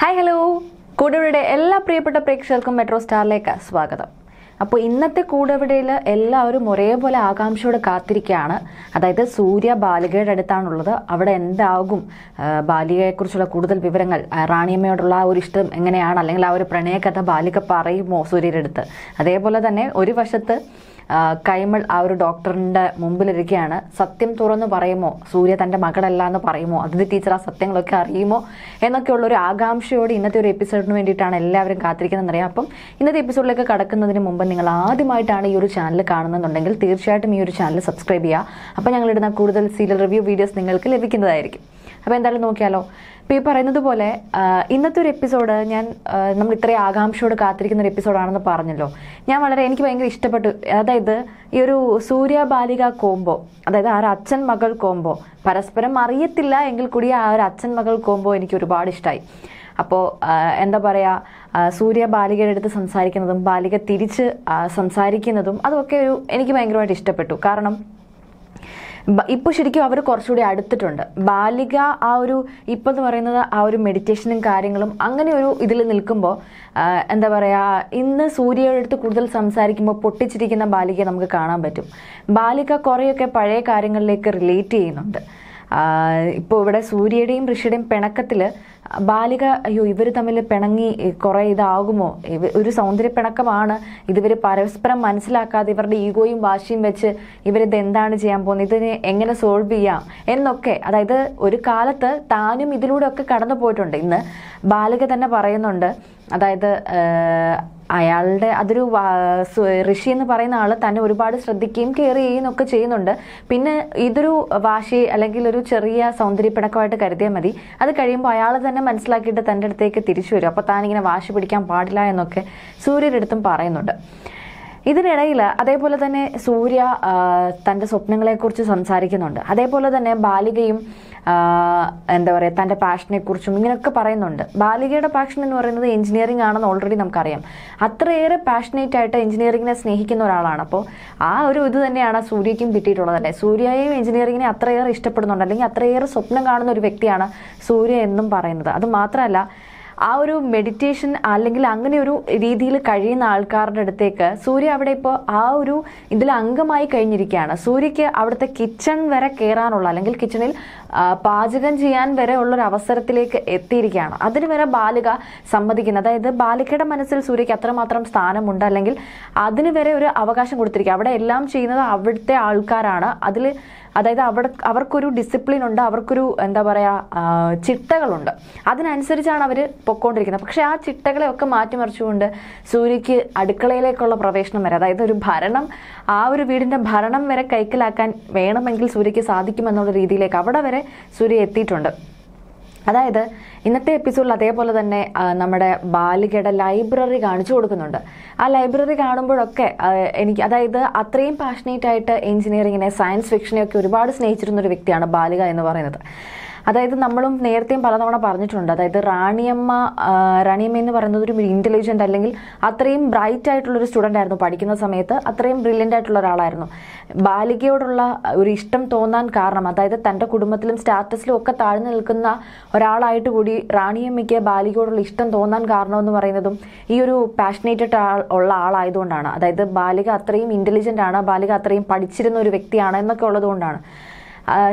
hi hello കൂടെവിടെ എല്ലാ പ്രിയപ്പെട്ട പ്രേക്ഷകർക്കും മെട്രോ സ്റ്റാറിലേക്ക് സ്വാഗതം അപ്പോൾ ഇന്നത്തെ കൂടെവിടയിൽ എല്ലാവരും ഒരേപോലെ ആകാംക്ഷയോടെ കാത്തിരിക്കുകയാണ് അതായത് സൂര്യ ബാലികയുടെ അടുത്താണുള്ളത് അവിടെ എന്താകും ബാലികയെക്കുറിച്ചുള്ള കൂടുതൽ വിവരങ്ങൾ റാണിയമ്മയോടുള്ള ആ ഒരു ഇഷ്ടം എങ്ങനെയാണ് അല്ലെങ്കിൽ ആ ഒരു പ്രണയകഥ ബാലിക പറയുമോ സൂര്യയുടെ അതേപോലെ തന്നെ ഒരു വശത്ത് കൈമൾ ആ ഒരു ഡോക്ടറിന്റെ മുമ്പിലിരിക്കുകയാണ് സത്യം തുറന്നു പറയുമോ സൂര്യ തന്റെ മകളല്ല എന്ന് പറയുമോ അതിന്റെ ടീച്ചർ ആ സത്യങ്ങളൊക്കെ അറിയുമോ എന്നൊക്കെയുള്ള ഒരു ആകാംക്ഷയോട് ഇന്നത്തെ ഒരു എപ്പിസോഡിന് വേണ്ടിയിട്ടാണ് എല്ലാവരും കാത്തിരിക്കുന്നതെന്നറിയാം അപ്പം ഇന്നത്തെ എപ്പിസോഡിലേക്ക് കടക്കുന്നതിന് മുമ്പ് നിങ്ങൾ ആദ്യമായിട്ടാണ് ഈ ഒരു ചാനൽ കാണുന്നുണ്ടെങ്കിൽ തീർച്ചയായിട്ടും ഈ ഒരു ചാനൽ സബ്സ്ക്രൈബ് ചെയ്യുക അപ്പം ഞങ്ങളിടുന്ന കൂടുതൽ സീരിയൽ റിവ്യൂ വീഡിയോസ് നിങ്ങൾക്ക് ലഭിക്കുന്നതായിരിക്കും അപ്പോൾ എന്തായാലും നോക്കിയാലോ ഇപ്പോൾ ഈ പറയുന്നത് പോലെ ഇന്നത്തെ ഒരു എപ്പിസോഡ് ഞാൻ നമ്മൾ ഇത്രയും ആകാംക്ഷയോട് കാത്തിരിക്കുന്ന ഒരു എപ്പിസോഡാണെന്ന് പറഞ്ഞല്ലോ ഞാൻ വളരെ എനിക്ക് ഭയങ്കര ഇഷ്ടപ്പെട്ടു അതായത് ഈ ഒരു സൂര്യ ബാലിക കോംബോ അതായത് ആ ഒരു അച്ഛൻ മകൾ കോംബോ പരസ്പരം അറിയത്തില്ല എങ്കിൽ കൂടി ആ ഒരു അച്ഛൻ മകൾ കോംബോ എനിക്ക് ഒരുപാട് ഇഷ്ടമായി അപ്പോൾ എന്താ പറയുക സൂര്യ ബാലികയുടെ അടുത്ത് സംസാരിക്കുന്നതും ബാലിക തിരിച്ച് സംസാരിക്കുന്നതും അതൊക്കെ ഒരു എനിക്ക് ഭയങ്കരമായിട്ട് ഇഷ്ടപ്പെട്ടു കാരണം ഇപ്പോൾ ശരിക്കും അവർ കുറച്ചുകൂടി അടുത്തിട്ടുണ്ട് ബാലിക ആ ഒരു ഇപ്പം എന്ന് പറയുന്നത് ആ ഒരു മെഡിറ്റേഷനും കാര്യങ്ങളും അങ്ങനെ ഒരു ഇതിൽ നിൽക്കുമ്പോൾ എന്താ പറയുക ഇന്ന് സൂര്യയുടെ അടുത്ത് കൂടുതൽ സംസാരിക്കുമ്പോൾ പൊട്ടിച്ചിരിക്കുന്ന ബാലികയെ നമുക്ക് കാണാൻ പറ്റും ബാലിക കുറേയൊക്കെ പഴയ കാര്യങ്ങളിലേക്ക് റിലേറ്റ് ചെയ്യുന്നുണ്ട് ഇപ്പോൾ ഇവിടെ സൂര്യയുടെയും ഋഷിയുടെയും പിണക്കത്തിൽ ബാലിക അയ്യോ ഇവർ തമ്മിൽ പിണങ്ങി കുറേ ഇതാകുമോ ഒരു സൗന്ദര്യ പിണക്കമാണ് ഇതിവർ പരസ്പരം മനസ്സിലാക്കാതെ ഇവരുടെ ഈഗോയും വാശിയും വെച്ച് ഇവരിത് എന്താണ് ചെയ്യാൻ പോകുന്നത് ഇതിനെ എങ്ങനെ സോൾവ് ചെയ്യാം എന്നൊക്കെ അതായത് ഒരു കാലത്ത് താനും ഇതിലൂടെ ഒക്കെ കടന്നു പോയിട്ടുണ്ട് ഇന്ന് ബാലിക തന്നെ പറയുന്നുണ്ട് അതായത് അയാളുടെ അതൊരു ഋഷി എന്ന് പറയുന്ന ആൾ തന്നെ ഒരുപാട് ശ്രദ്ധിക്കുകയും കെയർ ചെയ്യുകയും ഒക്കെ ചെയ്യുന്നുണ്ട് പിന്നെ ഇതൊരു വാശി അല്ലെങ്കിൽ ഒരു ചെറിയ സൗന്ദര്യപ്പിണക്കമായിട്ട് കരുതിയാൽ മതി അത് കഴിയുമ്പോൾ അയാൾ തന്നെ മനസ്സിലാക്കിയിട്ട് തൻ്റെ അടുത്തേക്ക് തിരിച്ചു വരും അപ്പോൾ താനിങ്ങനെ വാശി പിടിക്കാൻ പാടില്ല എന്നൊക്കെ സൂര്യരടുത്തും പറയുന്നുണ്ട് ഇതിനിടയിൽ അതേപോലെ തന്നെ സൂര്യ തൻ്റെ സ്വപ്നങ്ങളെക്കുറിച്ച് സംസാരിക്കുന്നുണ്ട് അതേപോലെ തന്നെ ബാലികയും എന്താ പറയുക തൻ്റെ പാഷനെക്കുറിച്ചും ഇങ്ങനെയൊക്കെ പറയുന്നുണ്ട് ബാലികയുടെ പാഷൻ എന്ന് പറയുന്നത് എഞ്ചിനീയറിംഗ് ആണെന്ന് ഓൾറെഡി നമുക്കറിയാം അത്രയേറെ പാഷനേറ്റ് ആയിട്ട് എഞ്ചിനീയറിങ്ങിനെ സ്നേഹിക്കുന്ന ഒരാളാണ് അപ്പോൾ ആ ഒരു ഇത് തന്നെയാണ് സൂര്യയ്ക്കും കിട്ടിയിട്ടുള്ളത് അല്ലേ സൂര്യയെയും എഞ്ചിനീയറിങ്ങിനെ അത്രയേറെ ഇഷ്ടപ്പെടുന്നുണ്ട് അല്ലെങ്കിൽ അത്രയേറെ സ്വപ്നം കാണുന്ന ഒരു വ്യക്തിയാണ് സൂര്യ എന്നും പറയുന്നത് അത് മാത്രമല്ല ആ ഒരു മെഡിറ്റേഷൻ അല്ലെങ്കിൽ അങ്ങനെ ഒരു രീതിയിൽ കഴിയുന്ന ആൾക്കാരുടെ അടുത്തേക്ക് സൂര്യ അവിടെ ഇപ്പോൾ ആ ഒരു ഇതിൽ അംഗമായി കഴിഞ്ഞിരിക്കുകയാണ് സൂര്യക്ക് അവിടുത്തെ കിച്ചൺ വരെ കയറാനുള്ള അല്ലെങ്കിൽ കിച്ചണിൽ പാചകം ചെയ്യാൻ വരെ ഉള്ള ഒരു അവസരത്തിലേക്ക് എത്തിയിരിക്കുകയാണ് അതിന് വരെ ബാലിക സമ്മതിക്കുന്നത് അതായത് ബാലികയുടെ മനസ്സിൽ സൂര്യക്ക് അത്രമാത്രം സ്ഥാനമുണ്ട് അല്ലെങ്കിൽ അതിന് വരെ ഒരു അവകാശം കൊടുത്തിരിക്കുക അവിടെ എല്ലാം ചെയ്യുന്നത് അവിടുത്തെ ആൾക്കാരാണ് അതിൽ അതായത് അവർ അവർക്കൊരു ഡിസിപ്ലിൻ ഉണ്ട് അവർക്കൊരു എന്താ പറയുക ചിട്ടകളുണ്ട് അതിനനുസരിച്ചാണ് അവർ പൊക്കോണ്ടിരിക്കുന്നത് പക്ഷെ ആ ചിട്ടകളെ ഒക്കെ മാറ്റിമറിച്ചുകൊണ്ട് സൂര്യക്ക് അടുക്കളയിലേക്കുള്ള പ്രവേശനം വരെ അതായത് ഒരു ഭരണം ആ ഒരു വീടിൻ്റെ ഭരണം വരെ കൈക്കലാക്കാൻ വേണമെങ്കിൽ സൂര്യക്ക് സാധിക്കുമെന്നുള്ള രീതിയിലേക്ക് അവിടെ വരെ സൂര്യ എത്തിയിട്ടുണ്ട് അതായത് ഇന്നത്തെ എപ്പിസോഡിൽ അതേപോലെ തന്നെ നമ്മുടെ ബാലികയുടെ ലൈബ്രറി കാണിച്ചു കൊടുക്കുന്നുണ്ട് ആ ലൈബ്രറി കാണുമ്പോഴൊക്കെ എനിക്ക് അതായത് അത്രയും പാഷനേറ്റ് ആയിട്ട് എഞ്ചിനീയറിങ്ങിനെ സയൻസ് ഫിക്ഷനെയൊക്കെ ഒരുപാട് സ്നേഹിച്ചിരുന്ന ഒരു വ്യക്തിയാണ് ബാലിക എന്ന് പറയുന്നത് അതായത് നമ്മളും നേരത്തെയും പലതവണ പറഞ്ഞിട്ടുണ്ട് അതായത് റാണിയമ്മ റാണിയമ്മ എന്ന് പറയുന്നത് ഒരു ഇന്റലിജന്റ് അല്ലെങ്കിൽ അത്രയും ബ്രൈറ്റ് ആയിട്ടുള്ള ഒരു സ്റ്റുഡൻ്റ് ആയിരുന്നു പഠിക്കുന്ന സമയത്ത് അത്രയും ബ്രില്യൻ്റ് ആയിട്ടുള്ള ഒരാളായിരുന്നു ബാലികയോടുള്ള ഒരു ഇഷ്ടം തോന്നാൻ കാരണം അതായത് തൻ്റെ കുടുംബത്തിലും സ്റ്റാറ്റസിലും ഒക്കെ താഴ്ന്നു നിൽക്കുന്ന ഒരാളായിട്ട് കൂടി റാണിയമ്മയ്ക്ക് ബാലികയോടുള്ള ഇഷ്ടം തോന്നാൻ കാരണം എന്ന് പറയുന്നതും ഈ ഒരു പാഷനേറ്റഡ് ആൾ ഉള്ള ആളായതുകൊണ്ടാണ് അതായത് ബാലിക അത്രയും ഇൻ്റലിജൻ്റ് ആണ് ബാലിക അത്രയും പഠിച്ചിരുന്ന ഒരു വ്യക്തിയാണ് എന്നൊക്കെ ഉള്ളതുകൊണ്ടാണ്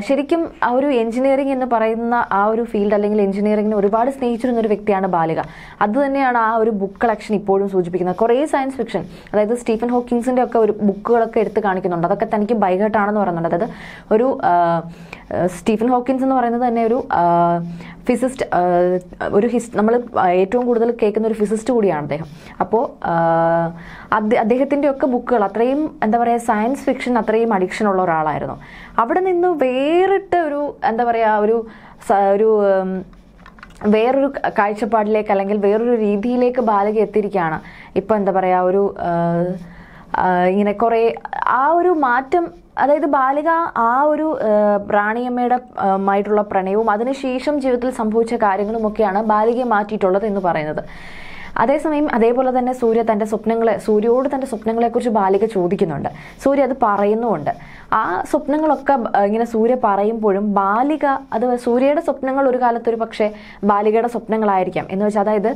ശരിക്കും ആ ഒരു എഞ്ചിനീയറിംഗ് എന്ന് പറയുന്ന ആ ഒരു ഫീൽഡ് അല്ലെങ്കിൽ എഞ്ചിനീയറിംഗിനെ ഒരുപാട് സ്നേഹിച്ചിരുന്ന ഒരു വ്യക്തിയാണ് ബാലിക അതുതന്നെയാണ് ആ ഒരു ബുക്ക് കളക്ഷൻ ഇപ്പോഴും സൂചിപ്പിക്കുന്നത് കുറേ സയൻസ് ഫിക്ഷൻ അതായത് സ്റ്റീഫൻ ഹോക്കിങ്സിൻ്റെ ഒക്കെ ഒരു ബുക്കുകളൊക്കെ എടുത്ത് കാണിക്കുന്നുണ്ട് അതൊക്കെ തനിക്ക് ബൈഹട്ടാണെന്ന് പറയുന്നുണ്ട് അതായത് ഒരു സ്റ്റീഫൻ ഹോക്കിൻസ് എന്ന് പറയുന്നത് തന്നെ ഒരു ഫിസിസ്റ്റ് ഒരു ഹിസ് നമ്മൾ ഏറ്റവും കൂടുതൽ കേൾക്കുന്ന ഒരു ഫിസിസ്റ്റ് കൂടിയാണ് അദ്ദേഹം അപ്പോൾ അദ്ദേഹത്തിൻ്റെ ഒക്കെ ബുക്കുകൾ അത്രയും എന്താ പറയുക സയൻസ് ഫിക്ഷൻ അത്രയും അഡിക്ഷൻ ഉള്ള ഒരാളായിരുന്നു അവിടെ നിന്ന് വേറിട്ട ഒരു എന്താ പറയുക ഒരു ഒരു വേറൊരു കാഴ്ചപ്പാടിലേക്ക് അല്ലെങ്കിൽ വേറൊരു രീതിയിലേക്ക് ബാലക എത്തിയിരിക്കുകയാണ് ഇപ്പോൾ എന്താ പറയുക ഒരു ഇങ്ങനെ കുറേ ആ ഒരു മാറ്റം അതായത് ബാലിക ആ ഒരു റാണിയമ്മയുടെ ആയിട്ടുള്ള പ്രണയവും അതിനുശേഷം ജീവിതത്തിൽ സംഭവിച്ച കാര്യങ്ങളുമൊക്കെയാണ് ബാലികയെ മാറ്റിയിട്ടുള്ളത് എന്ന് പറയുന്നത് അതേസമയം അതേപോലെ തന്നെ സൂര്യ തൻ്റെ സ്വപ്നങ്ങളെ സൂര്യയോട് തൻ്റെ സ്വപ്നങ്ങളെക്കുറിച്ച് ബാലിക ചോദിക്കുന്നുണ്ട് സൂര്യ അത് പറയുന്നുമുണ്ട് ആ സ്വപ്നങ്ങളൊക്കെ ഇങ്ങനെ സൂര്യ പറയുമ്പോഴും ബാലിക അത് സൂര്യയുടെ സ്വപ്നങ്ങൾ ഒരു കാലത്തൊരു പക്ഷേ ബാലികയുടെ സ്വപ്നങ്ങളായിരിക്കാം എന്ന് വെച്ചാൽ അതായത്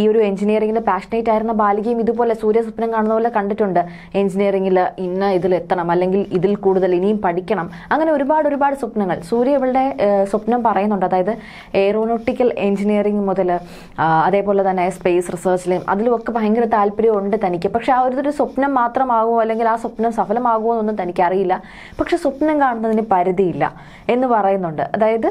ഈ ഒരു എഞ്ചിനീയറിംഗിൽ പാഷനേറ്റ് ആയിരുന്ന ബാലികയും ഇതുപോലെ സൂര്യ സ്വപ്നം കാണുന്ന പോലെ കണ്ടിട്ടുണ്ട് എഞ്ചിനീയറിംഗിൽ ഇന്ന ഇതിൽ എത്തണം അല്ലെങ്കിൽ ഇതിൽ കൂടുതൽ ഇനിയും പഠിക്കണം അങ്ങനെ ഒരുപാട് ഒരുപാട് സ്വപ്നങ്ങൾ സൂര്യ ഇവളുടെ സ്വപ്നം പറയുന്നുണ്ട് അതായത് എയറോനോട്ടിക്കൽ എഞ്ചിനീയറിംഗ് മുതൽ അതേപോലെ തന്നെ സ്പേസ് റിസർച്ചിലെയും അതിലുമൊക്കെ ഭയങ്കര താല്പര്യമുണ്ട് തനിക്ക് പക്ഷെ ആ ഒരു സ്വപ്നം മാത്രമാകുമോ അല്ലെങ്കിൽ ആ സ്വപ്നം സഫലമാകുമോ എന്നൊന്നും അറിയില്ല പക്ഷെ സ്വപ്നം കാണുന്നതിന് പരിധിയില്ല എന്ന് പറയുന്നുണ്ട് അതായത്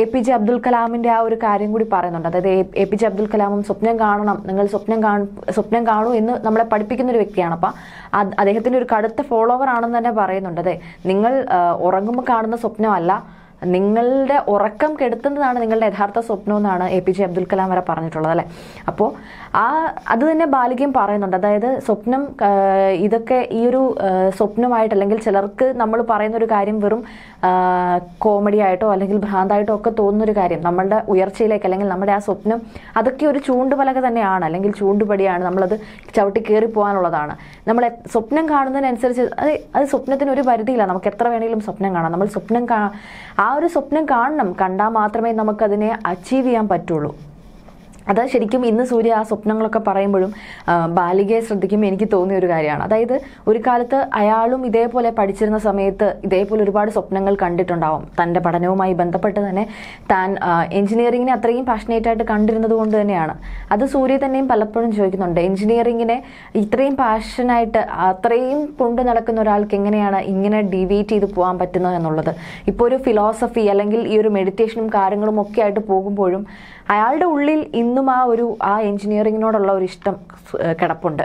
എ പി ജെ അബ്ദുൽ കലാമിൻ്റെ ആ ഒരു കാര്യം കൂടി പറയുന്നുണ്ട് അതായത് എ പി ജെ അബ്ദുൽ കലാമും സ്വപ്നം കാണണം നിങ്ങൾ സ്വപ്നം കാണും സ്വപ്നം കാണൂ എന്ന് നമ്മളെ പഠിപ്പിക്കുന്ന ഒരു വ്യക്തിയാണ് അപ്പം അദ്ദേഹത്തിൻ്റെ ഒരു കടുത്ത ഫോളോവർ ആണെന്ന് തന്നെ പറയുന്നുണ്ട് അതെ നിങ്ങൾ ഉറങ്ങുമ്പോൾ കാണുന്ന സ്വപ്നമല്ല നിങ്ങളുടെ ഉറക്കം കെടുത്തുന്നതാണ് നിങ്ങളുടെ യഥാർത്ഥ സ്വപ്നം എന്നാണ് A P J Abdul Kalam വരെ പറഞ്ഞിട്ടുള്ളത് അല്ലേ അപ്പോൾ ആ അത് തന്നെ ബാലികയും പറയുന്നുണ്ട് അതായത് സ്വപ്നം ഇതൊക്കെ ഈ ഒരു സ്വപ്നമായിട്ട് അല്ലെങ്കിൽ ചിലർക്ക് നമ്മൾ പറയുന്ന ഒരു കാര്യം വെറും കോമഡി ആയിട്ടോ അല്ലെങ്കിൽ ഭ്രാന്തായിട്ടോ ഒക്കെ തോന്നുന്നൊരു കാര്യം നമ്മളുടെ ഉയർച്ചയിലേക്ക് അല്ലെങ്കിൽ നമ്മുടെ ആ സ്വപ്നം അതൊക്കെ ഒരു ചൂണ്ടുപലക തന്നെയാണ് അല്ലെങ്കിൽ ചൂണ്ടുപടിയാണ് നമ്മളത് ചവിട്ടി കയറി പോകാനുള്ളതാണ് നമ്മൾ സ്വപ്നം കാണുന്നതിനനുസരിച്ച് അത് അത് സ്വപ്നത്തിന് ഒരു പരിധിയില്ല നമുക്ക് എത്ര വേണമെങ്കിലും സ്വപ്നം കാണാം നമ്മൾ സ്വപ്നം കാ ആ ഒരു സ്വപ്നം കാണണം കണ്ടാൽ മാത്രമേ നമുക്കതിനെ അച്ചീവ് ചെയ്യാൻ പറ്റുള്ളൂ അത് ശരിക്കും ഇന്ന് സൂര്യ ആ സ്വപ്നങ്ങളൊക്കെ പറയുമ്പോഴും ബാലികയെ ശ്രദ്ധിക്കും എനിക്ക് തോന്നിയ ഒരു കാര്യമാണ് അതായത് ഒരു കാലത്ത് അയാളും ഇതേപോലെ പഠിച്ചിരുന്ന സമയത്ത് ഇതേപോലെ ഒരുപാട് സ്വപ്നങ്ങൾ കണ്ടിട്ടുണ്ടാവും തൻ്റെ പഠനവുമായി ബന്ധപ്പെട്ട് തന്നെ താൻ എഞ്ചിനീയറിങ്ങിനെ അത്രയും പാഷനേറ്റ് ആയിട്ട് കണ്ടിരുന്നത് കൊണ്ട് തന്നെയാണ് അത് സൂര്യ തന്നെയും പലപ്പോഴും ചോദിക്കുന്നുണ്ട് എഞ്ചിനീയറിങ്ങിനെ ഇത്രയും പാഷനായിട്ട് അത്രയും കൊണ്ട് നടക്കുന്ന ഒരാൾക്ക് എങ്ങനെയാണ് ഇങ്ങനെ ഡിവേറ്റ് ചെയ്ത് പോകാൻ പറ്റുന്നത് എന്നുള്ളത് ഇപ്പോൾ ഒരു ഫിലോസഫി അല്ലെങ്കിൽ ഈ ഒരു മെഡിറ്റേഷനും കാര്യങ്ങളും ഒക്കെ ആയിട്ട് പോകുമ്പോഴും അയാളുടെ ഉള്ളിൽ ഇന്നും ആ ഒരു ആ എൻജിനീയറിങ്ങിനോടുള്ള ഒരു ഇഷ്ടം കിടപ്പുണ്ട്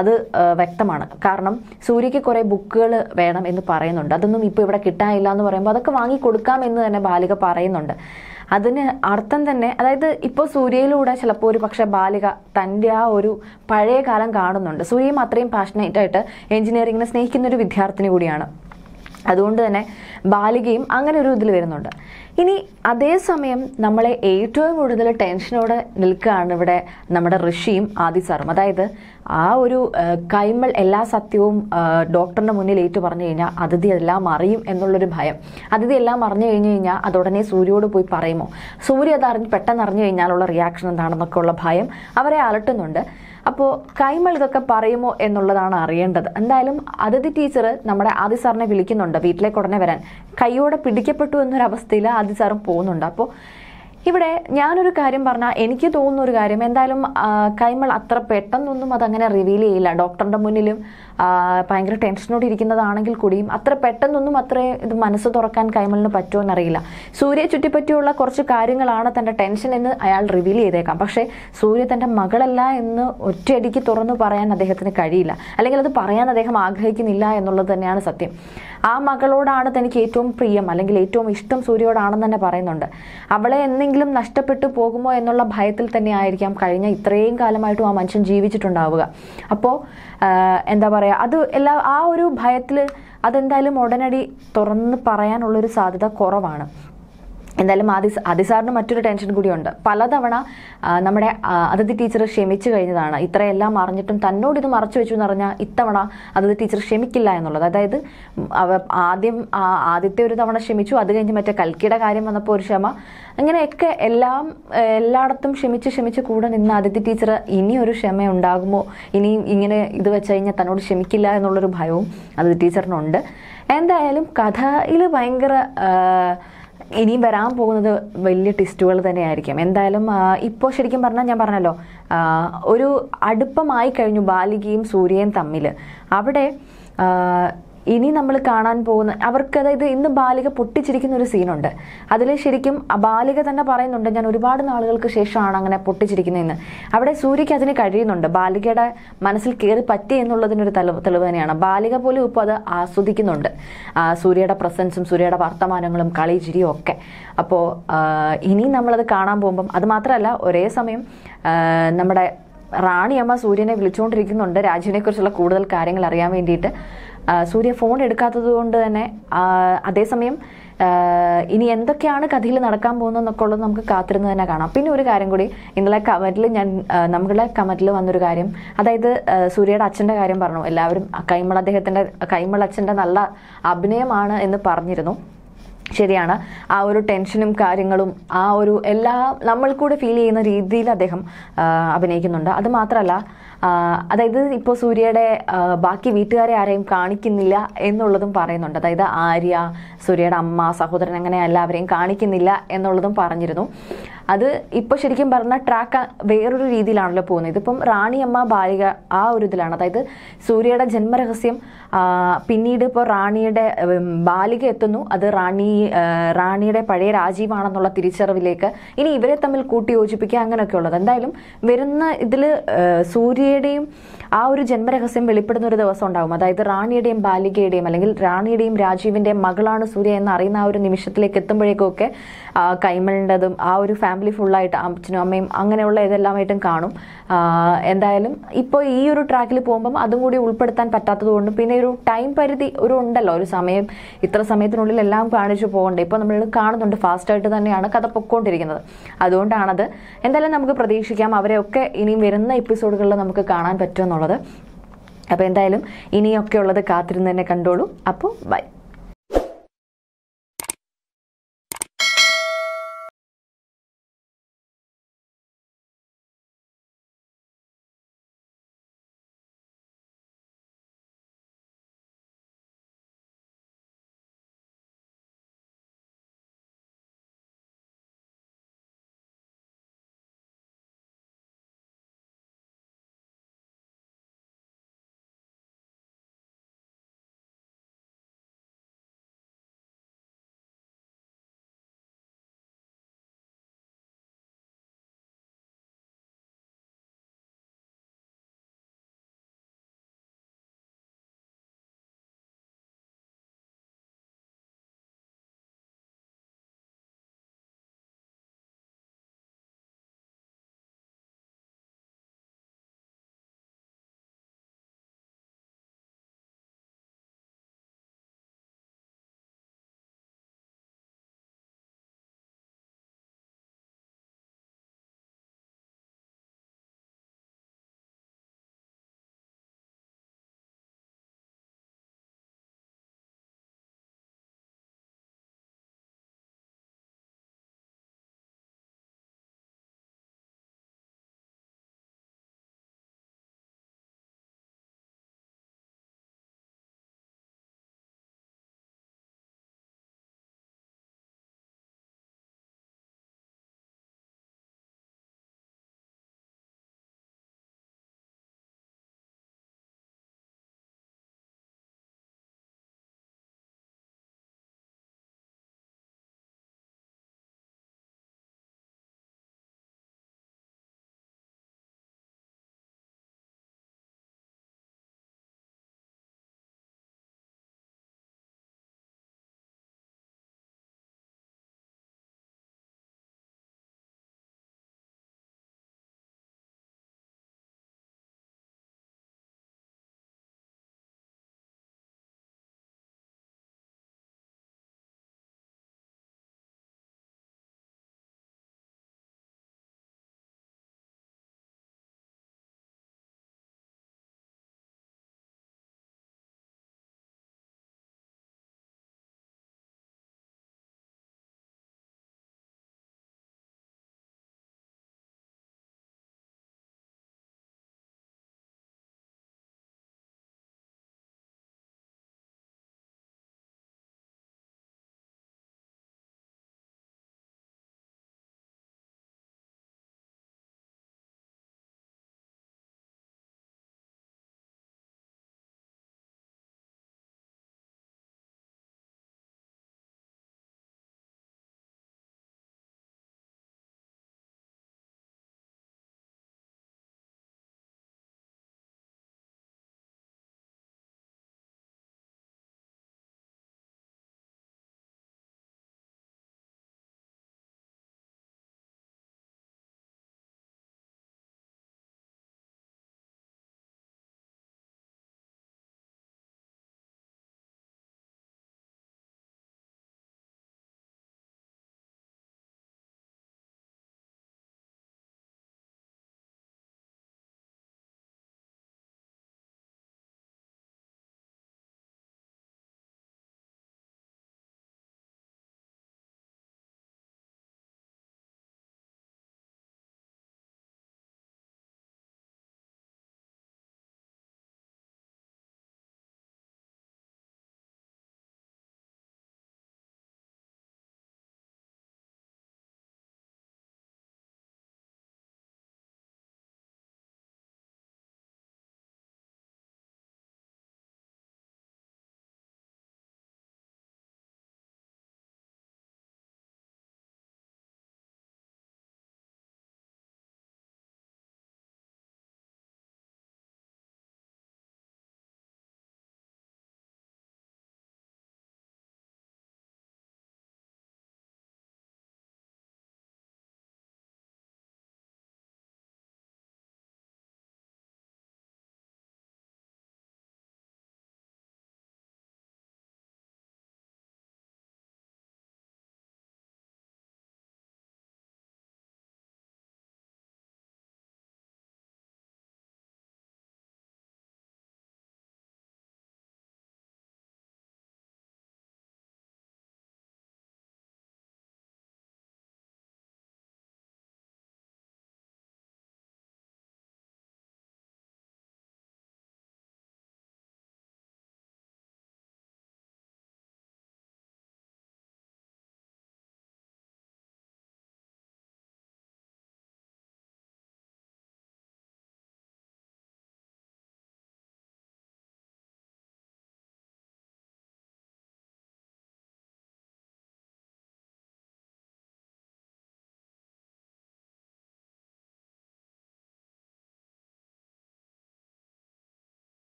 അത് വ്യക്തമാണ് കാരണം സൂര്യയ്ക്ക് കുറേ ബുക്കുകൾ വേണം എന്ന് പറയുന്നുണ്ട് അതൊന്നും ഇപ്പോൾ ഇവിടെ കിട്ടാനില്ല എന്ന് പറയുമ്പോൾ അതൊക്കെ വാങ്ങി കൊടുക്കാമെന്ന് തന്നെ ബാലിക പറയുന്നുണ്ട് അതിന് അർത്ഥം തന്നെ അതായത് ഇപ്പോൾ സൂര്യയിലൂടെ ചിലപ്പോൾ ഒരു പക്ഷേ ബാലിക തൻ്റെ ആ ഒരു പഴയ കാലം കാണുന്നുണ്ട് സൂര്യയും അത്രയും പാഷനേറ്റ് ആയിട്ട് എഞ്ചിനീയറിങ്ങിനെ സ്നേഹിക്കുന്ന ഒരു വിദ്യാർത്ഥിനി കൂടിയാണ് അതുകൊണ്ട് തന്നെ ബാലികയും അങ്ങനെ ഒരു ഇതിൽ വരുന്നുണ്ട് ഇനി അതേസമയം നമ്മളെ ഏറ്റവും കൂടുതൽ ടെൻഷനോടെ നിൽക്കുകയാണ് ഇവിടെ നമ്മുടെ ഋഷിയും ആദി സാറും അതായത് ആ ഒരു കൈമൾ എല്ലാ സത്യവും ഡോക്ടറിൻ്റെ മുന്നിൽ ഏറ്റു പറഞ്ഞു കഴിഞ്ഞാൽ അതിഥി എല്ലാം അറിയും എന്നുള്ളൊരു ഭയം അതിഥി എല്ലാം അറിഞ്ഞു കഴിഞ്ഞു കഴിഞ്ഞാൽ അതുടനെ സൂര്യയോട് പോയി പറയുമോ സൂര്യ അത് അറിഞ്ഞ് പെട്ടെന്ന് അറിഞ്ഞു കഴിഞ്ഞാലുള്ള റിയാക്ഷൻ എന്താണെന്നൊക്കെ ഉള്ള ഭയം അവരെ അലട്ടുന്നുണ്ട് അപ്പോൾ ഇതൊക്കെ പറയുമോ എന്നുള്ളതാണ് അറിയേണ്ടത് എന്തായാലും അതിഥി ടീച്ചർ നമ്മുടെ ആദി സാറിനെ വിളിക്കുന്നുണ്ട് വീട്ടിലേക്ക് ഉടനെ വരാൻ കൈയോടെ പിടിക്കപ്പെട്ടു എന്നൊരവസ്ഥയിൽ ആദി സാറും പോകുന്നുണ്ട് അപ്പോൾ ഇവിടെ ഞാനൊരു കാര്യം പറഞ്ഞാൽ എനിക്ക് തോന്നുന്ന ഒരു കാര്യം എന്തായാലും കൈമൾ അത്ര പെട്ടെന്നൊന്നും അതങ്ങനെ റിവീൽ ചെയ്യില്ല ഡോക്ടറിൻ്റെ മുന്നിലും ഭയങ്കര ടെൻഷനോട് ഇരിക്കുന്നതാണെങ്കിൽ കൂടിയും അത്ര പെട്ടെന്നൊന്നും അത്ര ഇത് മനസ്സ് തുറക്കാൻ കൈമളിന് എന്നറിയില്ല സൂര്യയെ ചുറ്റിപ്പറ്റിയുള്ള കുറച്ച് കാര്യങ്ങളാണ് തൻ്റെ ടെൻഷൻ എന്ന് അയാൾ റിവീൽ ചെയ്തേക്കാം പക്ഷേ സൂര്യ തൻ്റെ മകളല്ല എന്ന് ഒറ്റയടിക്ക് തുറന്നു പറയാൻ അദ്ദേഹത്തിന് കഴിയില്ല അല്ലെങ്കിൽ അത് പറയാൻ അദ്ദേഹം ആഗ്രഹിക്കുന്നില്ല എന്നുള്ളത് തന്നെയാണ് സത്യം ആ മകളോടാണ് തനിക്ക് ഏറ്റവും പ്രിയം അല്ലെങ്കിൽ ഏറ്റവും ഇഷ്ടം സൂര്യയോടാണെന്ന് തന്നെ പറയുന്നുണ്ട് അവളെ എന്തെങ്കിലും നഷ്ടപ്പെട്ടു പോകുമോ എന്നുള്ള ഭയത്തിൽ തന്നെ ആയിരിക്കാം കഴിഞ്ഞ ഇത്രയും കാലമായിട്ടും ആ മനുഷ്യൻ ജീവിച്ചിട്ടുണ്ടാവുക അപ്പോൾ എന്താ പറയുക അത് എല്ലാ ആ ഒരു ഭയത്തിൽ അതെന്തായാലും ഉടനടി തുറന്ന് പറയാനുള്ളൊരു സാധ്യത കുറവാണ് എന്തായാലും ആദി അതിസാറിന് മറ്റൊരു ടെൻഷൻ കൂടിയുണ്ട് പലതവണ നമ്മുടെ അതിഥി ടീച്ചർ ക്ഷമിച്ചു കഴിഞ്ഞതാണ് ഇത്രയെല്ലാം അറിഞ്ഞിട്ടും തന്നോട് ഇത് മറച്ചു വെച്ചു എന്ന് പറഞ്ഞാൽ ഇത്തവണ അതിഥി ടീച്ചർ ക്ഷമിക്കില്ല എന്നുള്ളത് അതായത് ആദ്യം ആദ്യത്തെ ഒരു തവണ ക്ഷമിച്ചു അത് കഴിഞ്ഞ് മറ്റേ കൽക്കിയുടെ കാര്യം വന്നപ്പോൾ ഒരു ക്ഷമ അങ്ങനെയൊക്കെ എല്ലാം എല്ലായിടത്തും ക്ഷമിച്ച് ക്ഷമിച്ച് കൂടെ നിന്ന് അതിഥി ടീച്ചർ ഇനി ഒരു ക്ഷമ ഉണ്ടാകുമോ ഇനിയും ഇങ്ങനെ ഇത് വെച്ച് കഴിഞ്ഞാൽ തന്നോട് ക്ഷമിക്കില്ല എന്നുള്ളൊരു ഭയവും അതിഥി ടീച്ചറിനുണ്ട് എന്തായാലും കഥയിൽ ഭയങ്കര ഇനിയും വരാൻ പോകുന്നത് വലിയ ടിസ്റ്റുകൾ തന്നെയായിരിക്കും എന്തായാലും ഇപ്പോൾ ശരിക്കും പറഞ്ഞാൽ ഞാൻ പറഞ്ഞല്ലോ ഒരു അടുപ്പമായി കഴിഞ്ഞു ബാലികയും സൂര്യയും തമ്മിൽ അവിടെ ഇനി നമ്മൾ കാണാൻ പോകുന്ന അവർക്ക് അതായത് ഇന്ന് ബാലിക പൊട്ടിച്ചിരിക്കുന്ന ഒരു സീനുണ്ട് അതിൽ ശരിക്കും ബാലിക തന്നെ പറയുന്നുണ്ട് ഞാൻ ഒരുപാട് നാളുകൾക്ക് ശേഷമാണ് അങ്ങനെ പൊട്ടിച്ചിരിക്കുന്നതെന്ന് അവിടെ സൂര്യക്ക് അതിന് കഴിയുന്നുണ്ട് ബാലികയുടെ മനസ്സിൽ കയറി പറ്റി എന്നുള്ളതിനൊരു തെളിവ് തെളിവ് തന്നെയാണ് ബാലിക പോലും ഇപ്പോൾ അത് ആസ്വദിക്കുന്നുണ്ട് സൂര്യയുടെ പ്രസൻസും സൂര്യയുടെ വർത്തമാനങ്ങളും കളി ചിരിയും ഒക്കെ അപ്പോൾ ഇനി നമ്മളത് കാണാൻ പോകുമ്പം അത് മാത്രമല്ല ഒരേ സമയം നമ്മുടെ റാണിയമ്മ സൂര്യനെ വിളിച്ചുകൊണ്ടിരിക്കുന്നുണ്ട് രാജുവിനെ കുറിച്ചുള്ള കൂടുതൽ കാര്യങ്ങൾ അറിയാൻ വേണ്ടിയിട്ട് സൂര്യ ഫോൺ എടുക്കാത്തത് കൊണ്ട് തന്നെ അതേസമയം ഇനി എന്തൊക്കെയാണ് കഥയിൽ നടക്കാൻ പോകുന്നതെന്നൊക്കെ ഉള്ളത് നമുക്ക് കാത്തിരുന്ന് തന്നെ കാണാം പിന്നെ ഒരു കാര്യം കൂടി ഇന്നലെ കമന്റിൽ ഞാൻ നമ്മുടെ കമന്റിൽ വന്നൊരു കാര്യം അതായത് സൂര്യയുടെ അച്ഛൻ്റെ കാര്യം പറഞ്ഞു എല്ലാവരും കൈമൾ അദ്ദേഹത്തിൻ്റെ കൈമൾ അച്ഛൻ്റെ നല്ല അഭിനയമാണ് എന്ന് പറഞ്ഞിരുന്നു ശരിയാണ് ആ ഒരു ടെൻഷനും കാര്യങ്ങളും ആ ഒരു എല്ലാ നമ്മൾ കൂടെ ഫീൽ ചെയ്യുന്ന രീതിയിൽ അദ്ദേഹം അഭിനയിക്കുന്നുണ്ട് അത് മാത്രമല്ല അതായത് ഇപ്പോൾ സൂര്യയുടെ ബാക്കി വീട്ടുകാരെ ആരെയും കാണിക്കുന്നില്ല എന്നുള്ളതും പറയുന്നുണ്ട് അതായത് ആര്യ സൂര്യയുടെ അമ്മ സഹോദരൻ അങ്ങനെ എല്ലാവരെയും കാണിക്കുന്നില്ല എന്നുള്ളതും പറഞ്ഞിരുന്നു അത് ഇപ്പോൾ ശരിക്കും പറഞ്ഞാൽ ട്രാക്ക് വേറൊരു രീതിയിലാണല്ലോ പോകുന്നത് ഇതിപ്പം റാണിയമ്മ ബാലിക ആ ഒരു ഇതിലാണ് അതായത് സൂര്യയുടെ ജന്മരഹസ്യം പിന്നീട് ഇപ്പോൾ റാണിയുടെ ബാലിക എത്തുന്നു അത് റാണി റാണിയുടെ പഴയ രാജീവാണെന്നുള്ള തിരിച്ചറിവിലേക്ക് ഇനി ഇവരെ തമ്മിൽ കൂട്ടി യോജിപ്പിക്കുക അങ്ങനെയൊക്കെ ഉള്ളത് എന്തായാലും വരുന്ന ഇതിൽ സൂര്യയുടെയും ആ ഒരു ജന്മരഹസ്യം വെളിപ്പെടുന്ന ഒരു ദിവസം ഉണ്ടാകും അതായത് റാണിയുടെയും ബാലികയുടെയും അല്ലെങ്കിൽ റാണിയുടെയും രാജീവിൻ്റെയും മകളാണ് സൂര്യ എന്ന് അറിയുന്ന ആ ഒരു നിമിഷത്തിലേക്ക് എത്തുമ്പോഴേക്കും ഒക്കെ കൈമളിൻ്റെതും ആ ഒരു ഫാമിലി ഫാമിലി ഫുള്ളായിട്ട് അച്ഛനും അമ്മയും അങ്ങനെയുള്ള ഇതെല്ലാമായിട്ടും കാണും എന്തായാലും ഇപ്പോൾ ഈ ഒരു ട്രാക്കിൽ പോകുമ്പം അതും കൂടി ഉൾപ്പെടുത്താൻ പറ്റാത്തത് കൊണ്ടും പിന്നെ ഒരു ടൈം പരിധി ഒരു ഉണ്ടല്ലോ ഒരു സമയം ഇത്ര സമയത്തിനുള്ളിൽ എല്ലാം കാണിച്ചു പോകണ്ടേ ഇപ്പോൾ നമ്മൾ കാണുന്നുണ്ട് ഫാസ്റ്റായിട്ട് തന്നെയാണ് കഥ പൊക്കോണ്ടിരിക്കുന്നത് അതുകൊണ്ടാണത് എന്തായാലും നമുക്ക് പ്രതീക്ഷിക്കാം അവരെയൊക്കെ ഇനിയും വരുന്ന എപ്പിസോഡുകളിൽ നമുക്ക് കാണാൻ പറ്റുമെന്നുള്ളത് അപ്പോൾ എന്തായാലും ഇനിയൊക്കെ ഉള്ളത് കാത്തിരുന്ന് തന്നെ കണ്ടോളൂ അപ്പോൾ ബൈ